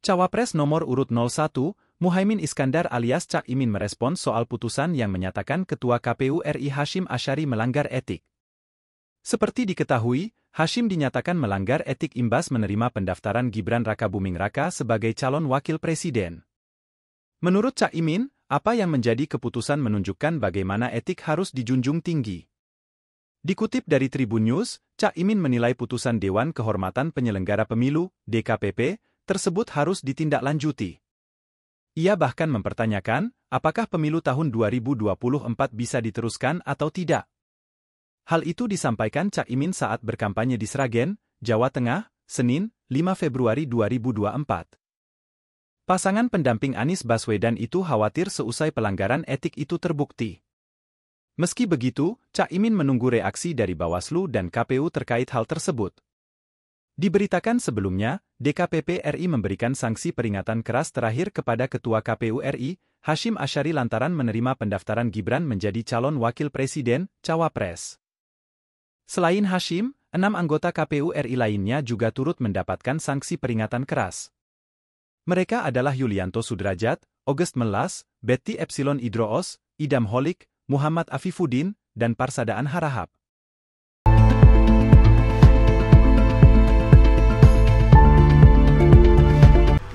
Cawapres nomor urut 01, Muhaimin Iskandar alias Cak Imin merespon soal putusan yang menyatakan Ketua KPU RI Hashim Ashari melanggar etik. Seperti diketahui, Hashim dinyatakan melanggar etik imbas menerima pendaftaran Gibran Raka Buming Raka sebagai calon wakil presiden. Menurut Cak Imin, apa yang menjadi keputusan menunjukkan bagaimana etik harus dijunjung tinggi. Dikutip dari Tribun News, Cak Imin menilai putusan Dewan Kehormatan Penyelenggara Pemilu, DKPP, tersebut harus ditindaklanjuti. Ia bahkan mempertanyakan, apakah pemilu tahun 2024 bisa diteruskan atau tidak. Hal itu disampaikan Cak Imin saat berkampanye di Sragen, Jawa Tengah, Senin, 5 Februari 2024. Pasangan pendamping Anies Baswedan itu khawatir seusai pelanggaran etik itu terbukti. Meski begitu, Cak Imin menunggu reaksi dari Bawaslu dan KPU terkait hal tersebut. Diberitakan sebelumnya, DKPP RI memberikan sanksi peringatan keras terakhir kepada Ketua KPU RI, Hashim Ashari lantaran menerima pendaftaran Gibran menjadi calon wakil presiden, Cawapres. Selain Hashim, enam anggota KPU RI lainnya juga turut mendapatkan sanksi peringatan keras. Mereka adalah Yulianto Sudrajat, August Melas, Betty Epsilon Idroos, Idam Holik, Muhammad Afifuddin, dan Parsadaan Harahap.